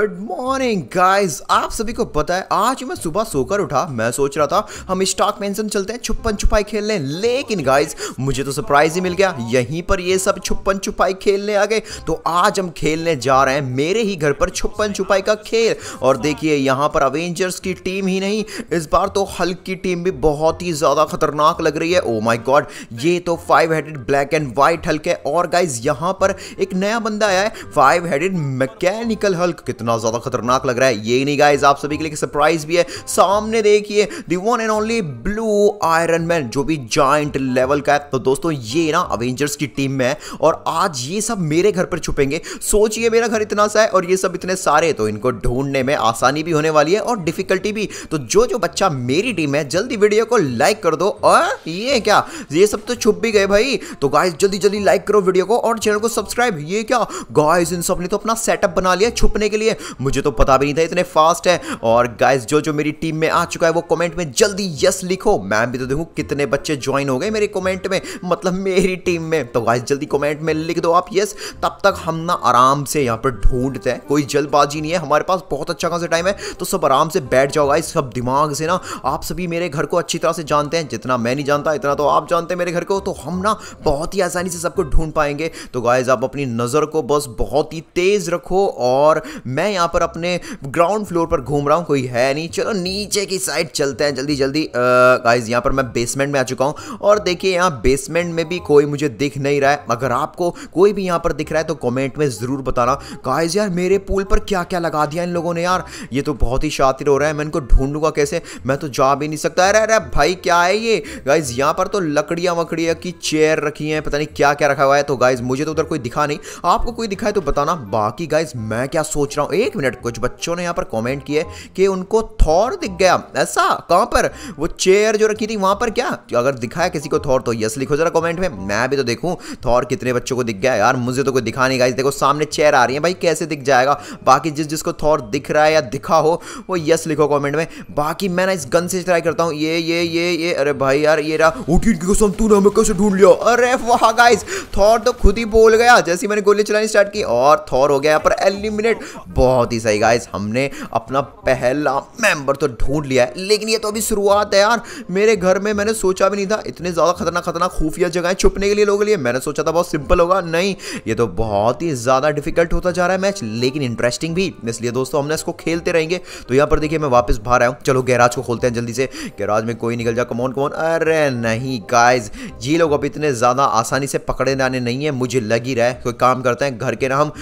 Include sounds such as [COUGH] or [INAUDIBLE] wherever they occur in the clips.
good morning guys आप सभी को पता है आज मैं सुबह सोकर उठा मैं सोच रहा था हम स्टॉक मेंशन चलते हैं छुपन छुपाई खेलने लेकिन गाइस मुझे तो सरप्राइज ही मिल गया यहीं पर ये सब छुपन छुपाई खेलने आ गए तो आज हम खेलने जा रहे हैं मेरे ही घर पर छुपन छुपाई का खेल और देखिए यहाँ पर अवेंजर्स की टीम ही नहीं इस बार तो हल्क की टीम भी बहुत ही ज़्यादा खतरनाक लग रही है ओ माई गॉड ये तो five headed black and white Hulk है और गाइज यहाँ पर एक नया बंदा आया है फाइव हेडेड मैकेनिकल हल्क कितना इतना ज्यादा खतरनाक लग रहा है ये नहीं गाइज आप सभी के लिए सरप्राइज भी है सामने देखिए the one and only blue Iron Man जो भी जॉइंट लेवल का है तो दोस्तों ये ना अवेंजर्स की टीम में है और आज ये सब मेरे घर पर छुपेंगे सोचिए मेरा घर इतना सा है और ये सब इतने सारे तो इनको ढूंढने में आसानी भी होने वाली है और डिफिकल्टी भी तो जो जो बच्चा मेरी टीम है जल्दी वीडियो को लाइक कर दो और ये क्या ये सब तो छुप भी गए भाई तो गाइस जल्दी जल्दी लाइक करो वीडियो को और चैनल को सब्सक्राइब ये क्या गाइस इन सब ने तो अपना सेटअप बना लिया छुपने के लिए मुझे तो पता भी नहीं था इतने फास्ट है और गाइस जो जो मेरी टीम में आ चुका है वो कमेंट में जल्दी यस लिखो मैं भी तो देखूँ कितने बच्चे ज्वाइन हो गए मेरे कॉमेंट में मतलब मेरी टीम में तो गाइज जल्दी कॉमेंट में लिख दो आप यस तब तक हम ना आराम से यहाँ पर ढूंढते हैं कोई जल्दबाजी नहीं है हमारे पास बहुत अच्छा खासा टाइम है तो सब आराम से बैठ जाओ गाइस सब दिमाग से ना आप सभी मेरे घर को अच्छी तरह से जानते हैं जितना मैं नहीं जानता इतना तो आप जानते हैं मेरे घर को तो हम ना बहुत ही आसानी से सबको ढूंढ पाएंगे तो गाइज आप अपनी नज़र को बस बहुत ही तेज़ रखो और मैं मैं यहाँ पर अपने ग्राउंड फ्लोर पर घूम रहा हूँ कोई है नहीं चलो नीचे की साइड चलते हैं जल्दी जल्दी गाइज यहाँ पर मैं बेसमेंट में आ चुका हूँ और देखिए यहाँ बेसमेंट में भी कोई मुझे दिख नहीं रहा है अगर आपको कोई भी यहाँ पर दिख रहा है तो कॉमेंट में ज़रूर बताना गाइज यार मेरे पूल पर क्या क्या लगा दिया इन लोगों ने यार ये तो बहुत ही शातिर हो रहा है मैं इनको ढूंढूंगा कैसे मैं तो जा भी नहीं सकता अरे अरे भाई क्या है ये गाइज यहाँ पर तो लकड़ियाँ वकड़ियाँ की चेयर रखी हैं पता नहीं क्या क्या रखा हुआ है तो गाइज मुझे तो उधर कोई दिखा नहीं आपको कोई दिखा है तो बताना बाकी गाइज मैं क्या सोच रहा हूँ एक मिनट कुछ बच्चों ने यहाँ पर कमेंट किया कि उनको थॉर दिख गया ऐसा कहाँ पर वो चेयर जो रखी थी वहाँ पर क्या तो अगर दिखाया किसी को थॉर तो यस लिखो जरा कमेंट में मैं भी तो देखूँ थॉर कितने बच्चों को दिख गया यार मुझे तो कोई दिखा नहीं गाइस देखो सामने चेयर आ रही है भाई कैसे दिख जाएगा बाकी जिस जिसको थॉर दिख रहा है या दिखा हो वो यस लिखो कॉमेंट में बाकी मैं ना इस गन से ट्राई करता हूँ ये ये ये ये अरे भाई यार ये रहा उठी कसम तूने हमें कैसे ढूंढ लिया अरे वाह गाइस थॉर तो खुद ही बोल गया जैसे मैंने गोली चलानी स्टार्ट की और थॉर हो गया पर एलिमिनेट बहुत बहुत ही सही गाइस हमने अपना पहला मेंबर तो ढूंढ लिया है लेकिन ये तो अभी शुरुआत है यार मेरे घर में मैंने सोचा भी नहीं था इतने ज़्यादा खतरनाक खतरनाक खुफिया जगह छुपने के लिए लोगों के लिए मैंने सोचा था बहुत सिंपल होगा नहीं ये तो बहुत ही ज़्यादा डिफिकल्ट होता जा रहा है मैच लेकिन इंटरेस्टिंग भी इसलिए दोस्तों हमने इसको खेलते रहेंगे तो यहाँ पर देखिए मैं वापस बाहर आया हूँ चलो गैराज को खोलते हैं जल्दी से गैराज में कोई निकल जा कमौन कमौन अरे नहीं गाइज ये लोग अब इतने ज़्यादा आसानी से पकड़े जाने नहीं है मुझे लग ही रहा है कोई काम करते हैं घर के ना हम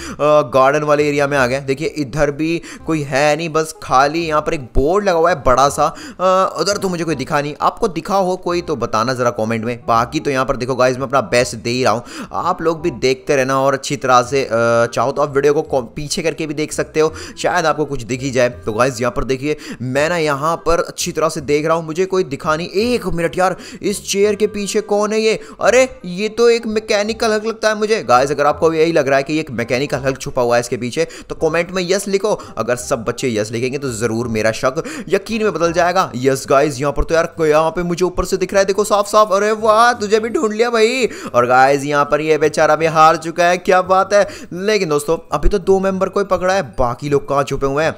गार्डन वाले एरिया में आ गए देखिए देखिए इधर भी कोई है नहीं बस खाली यहाँ पर एक बोर्ड लगा हुआ है बड़ा सा उधर तो मुझे कोई दिखा नहीं आपको दिखा हो कोई तो बताना ज़रा कॉमेंट में बाकी तो यहाँ पर देखो गाइज मैं अपना बेस्ट दे ही रहा हूँ आप लोग भी देखते रहना और अच्छी तरह से चाहो तो आप वीडियो को पीछे करके भी देख सकते हो शायद आपको कुछ दिख ही जाए तो गाइज यहाँ पर देखिए मैं ना यहाँ पर अच्छी तरह से देख रहा हूँ मुझे कोई दिखा नहीं एक मिनट यार इस चेयर के पीछे कौन है ये अरे ये तो एक मैकेनिकल हक लगता है मुझे गाइज अगर आपको यही लग रहा है कि एक मैकेनिकल हल्क छुपा हुआ है इसके पीछे तो कॉमेंट में यस लिखो अगर सब बच्चे यस लिखेंगे तो जरूर मेरा शक यकीन में बदल जाएगा यस गाइज यहाँ पर तो यार यहाँ पे मुझे ऊपर से दिख रहा है देखो साफ साफ अरे वाह तुझे भी ढूंढ लिया भाई और गाइज यहाँ पर ये बेचारा भी हार चुका है क्या बात है लेकिन दोस्तों अभी तो दो मेंबर को ही पकड़ा है बाकी लोग कहाँ छुपे हुए हैं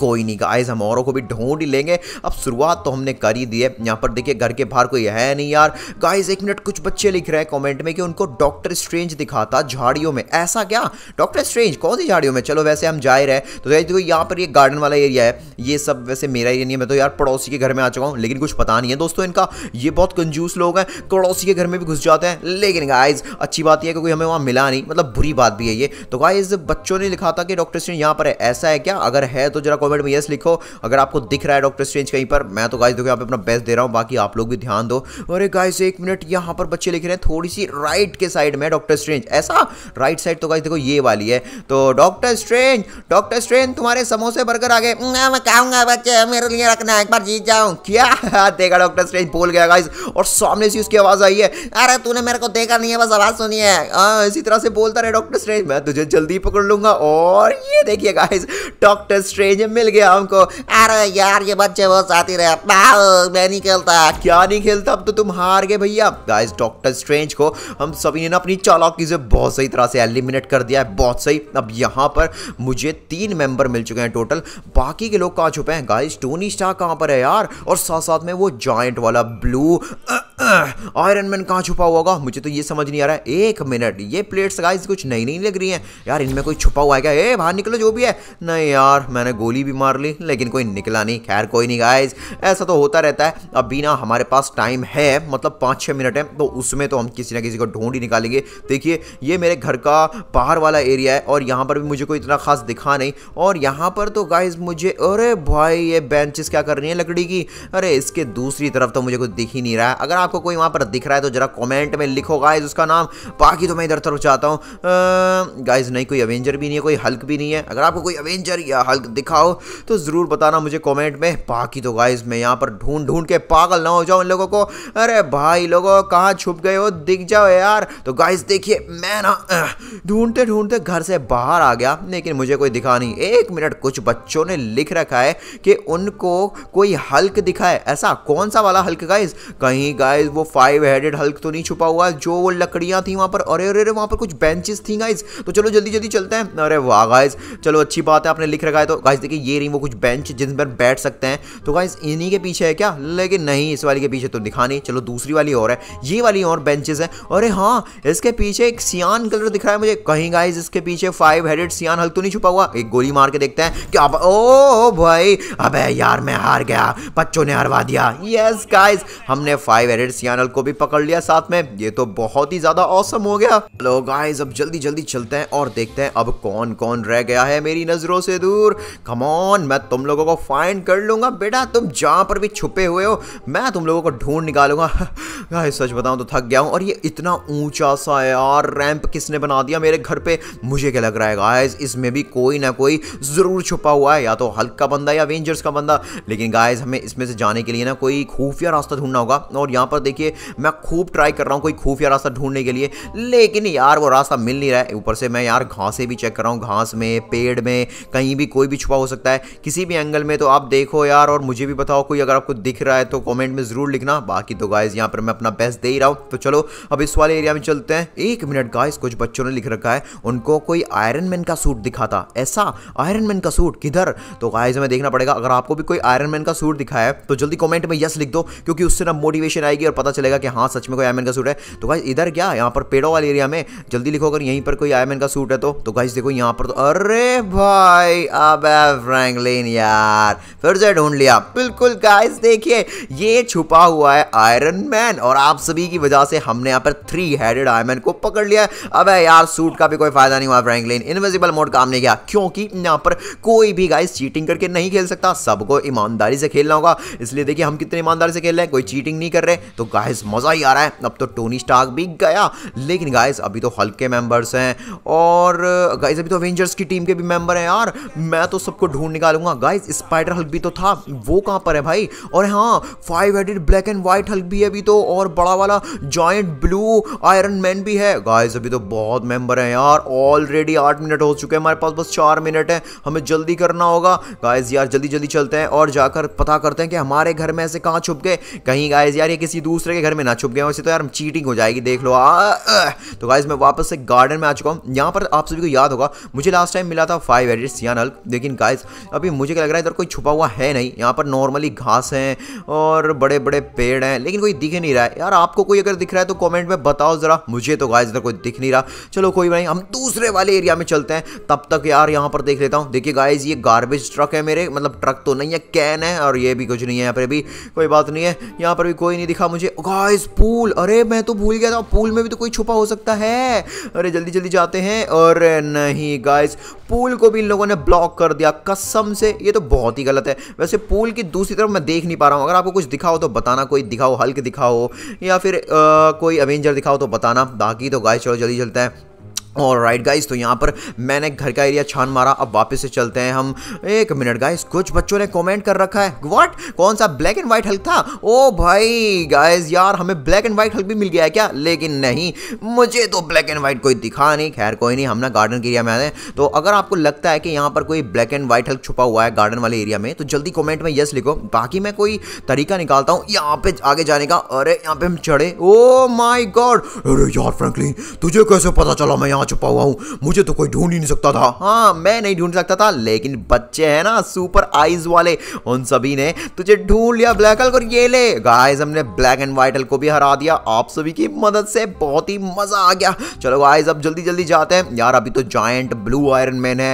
कोई नहीं गाइस हम औरों को भी ढूंढ ही लेंगे अब शुरुआत तो हमने कर ही दी है यहाँ पर देखिए घर के बाहर कोई है नहीं यार गाइस एक मिनट कुछ बच्चे लिख रहे हैं कमेंट में कि उनको डॉक्टर स्ट्रेंज दिखाता झाड़ियों में ऐसा क्या डॉक्टर स्ट्रेंज कौन सी झाड़ियों में चलो वैसे हम जा रहे तो देखो यहाँ पर ये गार्डन वाला एरिया है ये सब वैसे मेरा एरिया नहीं है मैं तो यार पड़ोसी के घर में आ चुका हूँ लेकिन कुछ पता नहीं है दोस्तों इनका ये बहुत कंजूस लोग हैं पड़ोसी के घर में भी घुस जाते हैं लेकिन गाइज अच्छी बात यह है कि हमें वहाँ मिला नहीं मतलब बुरी बात भी है ये तो गाइज बच्चों ने लिखा था कि डॉक्टर स्ट्रेंज यहाँ पर है ऐसा है क्या अगर है तो जरा कॉमेंट में यस लिखो अगर आपको दिख रहा है डॉक्टर स्ट्रेंज कहीं पर मैं तो गाइस देखो यहाँ पे अपना बेस्ट दे रहा हूँ बाकी आप लोग भी ध्यान दो अरे गाइस एक मिनट यहाँ पर बच्चे लिख रहे हैं थोड़ी सी राइट के साइड में डॉक्टर स्ट्रेंज ऐसा राइट साइड तो गाइस देखो ये वाली है तो डॉक्टर स्ट्रेंज डॉक्टर स्ट्रेंज तुम्हारे समोसे बर्गर आ गए मैं कहूँगा बच्चे मेरे लिए रखना एक बार जीत जाऊँ क्या देखा डॉक्टर स्ट्रेंज बोल गया गाइस और सामने से उसकी आवाज़ आई है अरे तूने मेरे को देखा नहीं है बस आवाज़ सुनी है हाँ, इसी तरह से बोलता रहे डॉक्टर स्ट्रेंज मैं तुझे जल्दी पकड़ लूंगा और ये देखिए गाइस डॉक्टर स्ट्रेंज ये मिल गया हमको अरे यार ये बच्चे बहुत साथी रहे मैं नहीं खेलता क्या नहीं खेलता अब तो तुम हार गए भैया गाइस डॉक्टर स्ट्रेंज को हम सभी ने ना अपनी चालाकी से बहुत सही तरह से एलिमिनेट कर दिया है बहुत सही अब यहाँ पर मुझे तीन मेंबर मिल चुके हैं टोटल बाकी के लोग कहाँ छुपे हैं गाइस टोनी स्टार कहाँ पर है यार और साथ साथ में वो जॉइंट वाला ब्लू आ, आयरन मैन कहाँ छुपा हुआ होगा मुझे तो ये समझ नहीं आ रहा है एक मिनट ये प्लेट्स गाइस कुछ नई नहीं लग रही हैं यार इनमें कोई छुपा हुआ है क्या ए बाहर निकलो जो भी है नहीं यार मैंने गोली भी मार ली लेकिन कोई निकला नहीं खैर कोई नहीं गाइज ऐसा तो होता रहता है अभी ना हमारे पास टाइम है मतलब पाँच छः मिनट है तो उसमें तो हम किसी ना किसी को ढूंढ ही निकालेंगे देखिए ये मेरे घर का बाहर वाला एरिया है और यहाँ पर भी मुझे कोई इतना खास दिखा नहीं और यहाँ पर तो गाइज मुझे अरे भाई ये बेंचेस क्या कर रही है लकड़ी की अरे इसके दूसरी तरफ तो मुझे कुछ दिख ही नहीं रहा है अगर आप आपको कोई वहां पर दिख रहा है तो जरा कॉमेंट में लिखो गाइज उसका नाम बाकी तो मैं इधर तरफ चाहता हूँ गाइज नहीं कोई अवेंजर भी नहीं है कोई हल्क भी नहीं है अगर आपको कोई अवेंजर या हल्क दिखाओ तो ज़रूर बताना मुझे कॉमेंट में बाकी तो गाइज मैं यहाँ पर ढूंढ ढूंढ के पागल ना हो जाऊँ उन लोगों को अरे भाई लोगो कहाँ छुप गए हो दिख जाओ यार तो गाइज देखिए मैं ना ढूंढते ढूंढते घर से बाहर आ गया लेकिन मुझे कोई दिखा नहीं एक मिनट कुछ बच्चों ने लिख रखा है कि उनको कोई हल्क दिखा है ऐसा कौन सा वाला हल्क गाइज कहीं गाय गाइज वो फाइव हेडेड हल्क तो नहीं छुपा हुआ जो वो लकड़ियाँ थी वहाँ पर अरे अरे अरे वहाँ पर कुछ बेंचेस थी गाइज तो चलो जल्दी जल्दी चलते हैं अरे वाह गाइज चलो अच्छी बात है आपने लिख रखा है तो गाइज देखिए ये रही वो कुछ बेंच जिन पर बैठ सकते हैं तो गाइज इन्हीं के पीछे है क्या लेकिन नहीं इस वाली के पीछे तो दिखा नहीं चलो दूसरी वाली और है ये वाली और बेंचेस है अरे हाँ इसके पीछे एक सियान कलर दिख रहा है मुझे कहीं गाइज इसके पीछे फाइव हेडेड सियान हल्क तो नहीं छुपा हुआ एक गोली मार के देखते हैं क्या ओ भाई अब यार मैं हार गया बच्चों ने हरवा दिया यस गाइज हमने फाइव हेडेड पायरेट सियानल को भी पकड़ लिया साथ में ये तो बहुत ही ज्यादा औसम हो गया हेलो गाइस अब जल्दी जल्दी चलते हैं और देखते हैं अब कौन कौन रह गया है मेरी नजरों से दूर कमॉन मैं तुम लोगों को फाइंड कर लूंगा बेटा तुम जहां पर भी छुपे हुए हो मैं तुम लोगों को ढूंढ निकालूंगा गाइस [LAUGHS] सच बताऊं तो थक गया हूं और ये इतना ऊंचा सा यार रैंप किसने बना दिया मेरे घर पे मुझे क्या लग रहा है गाइस इसमें भी कोई ना कोई जरूर छुपा हुआ है या तो हल्क का बंदा या वेंजर्स का बंदा लेकिन गाइस हमें इसमें से जाने के लिए ना कोई खुफिया रास्ता ढूंढना होगा और यहाँ पर देखिए मैं खूब ट्राई कर रहा हूँ कोई खूफिया रास्ता ढूंढने के लिए लेकिन यार वो रास्ता मिल नहीं रहा है ऊपर से मैं यार घासें भी चेक कर रहा हूँ घास में पेड़ में कहीं भी कोई भी छुपा हो सकता है किसी भी एंगल में तो आप देखो यार और मुझे भी बताओ कोई अगर आपको दिख रहा है तो कॉमेंट में ज़रूर लिखना बाकी तो गाइज यहाँ पर मैं अपना बेस्ट दे ही रहा हूँ तो चलो अब इस वाले एरिया में चलते हैं एक मिनट गाइज कुछ बच्चों ने लिख रखा है उनको कोई आयरन मैन का सूट दिखा था ऐसा आयरन मैन का सूट किधर तो गाइज हमें देखना पड़ेगा अगर आपको भी कोई आयरन मैन का सूट दिखाया है तो जल्दी कॉमेंट में यस लिख दो क्योंकि उससे ना मोटिवेशन आएगी जाएगी और पता चलेगा कि हाँ सच में कोई आयमन का सूट है तो गाइज इधर क्या यहाँ पर पेड़ों वाले एरिया में जल्दी लिखो अगर यहीं पर कोई आयमन का सूट है तो तो गाइज देखो यहाँ पर तो अरे भाई अब फ्रैंकलिन यार फिर से ढूंढ लिया बिल्कुल गाइज देखिए ये छुपा हुआ है आयरन मैन और आप सभी की वजह से हमने यहाँ पर थ्री हेडेड आयरन को पकड़ लिया अब यार सूट का भी कोई फायदा नहीं हुआ फ्रैंकलिन इनविजिबल मोड काम नहीं किया क्योंकि यहाँ पर कोई भी गाइस चीटिंग करके नहीं खेल सकता सबको ईमानदारी से खेलना होगा इसलिए देखिए हम कितने ईमानदारी से खेल रहे हैं कोई चीटिंग नहीं कर रहे तो गाइस मज़ा ही आ रहा है अब तो टोनी स्टार्क भी गया लेकिन गाइस अभी तो हल्क के मेंबर्स हैं और गाइस अभी तो अवेंजर्स की टीम के भी मेंबर हैं यार मैं तो सबको ढूंढ निकालूंगा गाइस स्पाइडर हल्क भी तो था वो कहाँ पर है भाई और हाँ five headed black and white Hulk भी है अभी तो और बड़ा वाला जॉइंट ब्लू आयरन मैन भी है गाइज अभी तो बहुत मेंबर हैं यार ऑलरेडी आठ मिनट हो चुके हैं हमारे पास बस चार मिनट है हमें जल्दी करना होगा गाइज यार जल्दी जल्दी चलते हैं और जाकर पता करते हैं कि हमारे घर में ऐसे कहाँ छुप गए कहीं गाइज यार ये किसी किसी दूसरे के घर में ना छुप गया वैसे तो यार चीटिंग हो जाएगी देख लो आ, तो गाइज मैं वापस से गार्डन में आ चुका हूँ यहाँ पर आप सभी को याद होगा मुझे लास्ट टाइम मिला था फाइव एडिट सियान हल्क लेकिन गाइज अभी मुझे क्या लग रहा है इधर कोई छुपा हुआ है नहीं यहाँ पर नॉर्मली घास है और बड़े बड़े पेड़ हैं लेकिन कोई दिख नहीं रहा है यार आपको कोई अगर दिख रहा है तो कॉमेंट में बताओ ज़रा मुझे तो गाइज इधर कोई दिख नहीं रहा चलो कोई नहीं हम दूसरे वाले एरिया में चलते हैं तब तक यार यहाँ पर देख लेता हूँ देखिए गाइज ये गार्बेज ट्रक है मेरे मतलब ट्रक तो नहीं है कैन है और ये भी कुछ नहीं है यहाँ पर भी कोई बात नहीं है यहाँ पर भी कोई नहीं दिखा मुझे गाइस पूल अरे मैं तो भूल गया था पूल में भी तो कोई छुपा हो सकता है अरे जल्दी जल्दी जाते हैं और नहीं गाइस पूल को भी इन लोगों ने ब्लॉक कर दिया कसम से ये तो बहुत ही गलत है वैसे पूल की दूसरी तरफ मैं देख नहीं पा रहा हूँ अगर आपको कुछ दिखाओ तो बताना कोई दिखाओ हल्क दिखाओ या फिर आ, कोई अवेंजर दिखाओ तो बताना बाकी तो गाइस चलो जल्दी चलता है और राइट गाइज तो यहाँ पर मैंने घर का एरिया छान मारा अब वापस से चलते हैं हम एक मिनट गाइज कुछ बच्चों ने कमेंट कर रखा है व्हाट कौन सा ब्लैक एंड वाइट हल्क था ओ भाई गाइज यार हमें ब्लैक एंड वाइट हल्क भी मिल गया है क्या लेकिन नहीं मुझे तो ब्लैक एंड वाइट कोई दिखा नहीं खैर कोई नहीं हम ना गार्डन के एरिया में आए तो अगर आपको लगता है कि यहाँ पर कोई ब्लैक एंड वाइट हल्क छुपा हुआ है गार्डन वाले एरिया में तो जल्दी कॉमेंट में यस लिखो बाकी मैं कोई तरीका निकालता हूँ यहाँ पे आगे जाने का अरे यहाँ पे हम चढ़े ओ माई गॉड अरे यार फ्रेंकली तुझे कैसे पता चला मैं यहाँ कहाँ छुपा हुआ हूँ मुझे तो कोई ढूंढ ही नहीं सकता था हाँ मैं नहीं ढूंढ सकता था लेकिन बच्चे हैं ना सुपर आइज वाले उन सभी ने तुझे ढूंढ लिया ब्लैक हल्क और ये ले गाइस हमने ब्लैक एंड व्हाइट हल्क को भी हरा दिया आप सभी की मदद से बहुत ही मजा आ गया चलो गाइस अब जल्दी जल्दी जाते हैं यार अभी तो जायंट ब्लू आयरन मैन है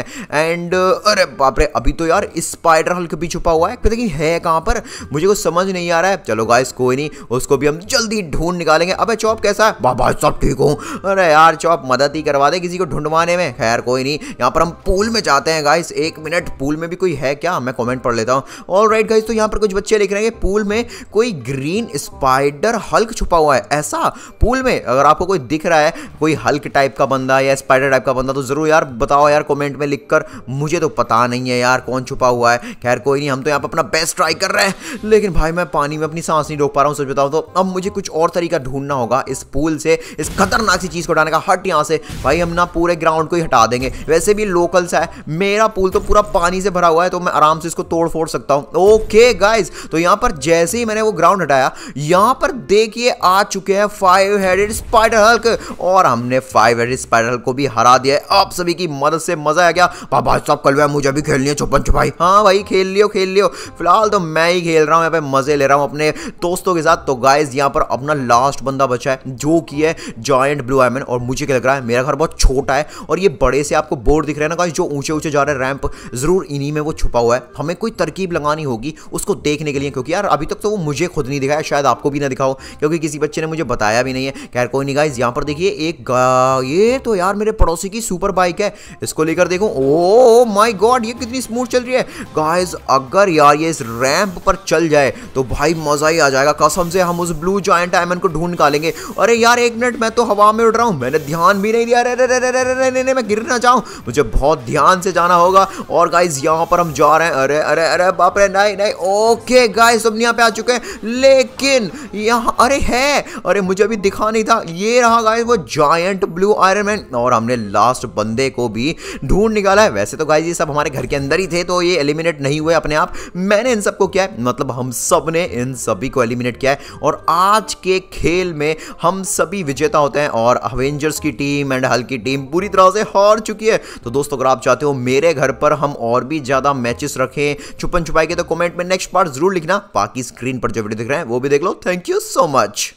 एंड अरे बापरे अभी तो यार स्पाइडर हल्क भी छुपा हुआ है लेकिन है कहाँ पर मुझे कुछ समझ नहीं आ रहा है चलो गाइस कोई नहीं उसको भी हम जल्दी ढूंढ निकालेंगे अबे चॉप कैसा है बाबा सब ठीक हूँ अरे यार चॉप मदद ही करो करवा दे किसी को ढूंढवाने में खैर कोई नहीं यहाँ पर हम पूल में जाते हैं गाइस एक मिनट पूल में भी कोई है क्या मैं कॉमेंट पढ़ लेता हूँ ऑल राइट गाइस तो यहाँ पर कुछ बच्चे लिख रहे हैं पूल में कोई ग्रीन स्पाइडर हल्क छुपा हुआ है ऐसा पूल में अगर आपको कोई दिख रहा है कोई हल्क टाइप का बंदा या स्पाइडर टाइप का बंदा तो ज़रूर यार बताओ यार कॉमेंट में लिख कर मुझे तो पता नहीं है यार कौन छुपा हुआ है खैर कोई नहीं हम तो यहाँ पर अपना बेस्ट ट्राई कर रहे हैं लेकिन भाई मैं पानी में अपनी सांस नहीं रोक पा रहा हूँ सोच बताऊँ तो अब मुझे कुछ और तरीका ढूंढना होगा इस पूल से इस खतरनाक सी चीज़ को हटाने का हट यहाँ से भाई हम ना पूरे ग्राउंड को ही हटा देंगे वैसे भी लोकल्स है मेरा पूल तो पूरा पानी से भरा हुआ है तो मैं आराम से इसको तोड़ फोड़ सकता हूँ ओके गाइज तो यहाँ पर जैसे ही मैंने वो ग्राउंड हटाया यहाँ पर देखिए आ चुके हैं फाइव हेडेड स्पाइडर हल्क और हमने फाइव हेडेड स्पाइडर हल्क को भी हरा दिया है आप सभी की मदद से मजा आ गया बाबा साहब कल मुझे भी खेलनी है छुपन छुपाई हाँ भाई खेल लियो खेल लियो फिलहाल तो मैं ही खेल रहा हूँ यहाँ पे मजे ले रहा हूँ अपने दोस्तों के साथ तो गाइज यहाँ पर अपना लास्ट बंदा बचा है जो कि है जॉइंट ब्लू आयमन और मुझे क्या लग रहा है मेरा घर बहुत छोटा है और ये बड़े से आपको बोर्ड दिख रहे हैं ना गाइस जो ऊंचे ऊंचे जा रहे हैं रैंप जरूर इन्हीं में वो छुपा हुआ है हमें कोई तरकीब लगानी होगी उसको देखने के लिए क्योंकि यार अभी तक तो वो मुझे खुद नहीं दिखाया शायद आपको भी ना दिखाओ क्योंकि किसी बच्चे ने मुझे बताया भी नहीं है खैर कोई नहीं गाइज यहाँ पर देखिए एक ये तो यार मेरे पड़ोसी की सुपर बाइक है इसको लेकर देखो ओ माई गॉड ये कितनी स्मूथ चल रही है गाइज अगर यार ये इस रैंप पर चल जाए तो भाई मजा ही आ जाएगा कसम से हम उस ब्लू जॉइंट डायमंड को ढूंढ निकालेंगे अरे यार एक मिनट मैं तो हवा में उड़ रहा हूं मैंने ध्यान भी नहीं दिया अरे मैं गिर ना जाऊँ मुझे बहुत ध्यान से जाना होगा और गाइज यहाँ पर हम जा रहे हैं अरे अरे अरे बाप रे नहीं नहीं ओके गाइज हम यहाँ पे आ चुके हैं लेकिन यहाँ अरे है अरे मुझे अभी दिखा नहीं था ये रहा गाइज वो जायंट ब्लू आयरन मैन और हमने लास्ट बंदे को भी ढूंढ निकाला है वैसे तो गाइज ये सब हमारे घर के अंदर ही थे तो ये एलिमिनेट नहीं हुए अपने आप मैंने इन सबको क्या है मतलब हम सब ने इन सभी को एलिमिनेट किया है और आज के खेल में हम सभी विजेता होते हैं और अवेंजर्स की टीम एंड भोपाल की टीम पूरी तरह से हार चुकी है तो दोस्तों अगर आप चाहते हो मेरे घर पर हम और भी ज्यादा मैचेस रखें छुपन छुपाई के तो कमेंट में नेक्स्ट पार्ट जरूर लिखना बाकी स्क्रीन पर जो वीडियो दिख रहे हैं वो भी देख लो थैंक यू सो मच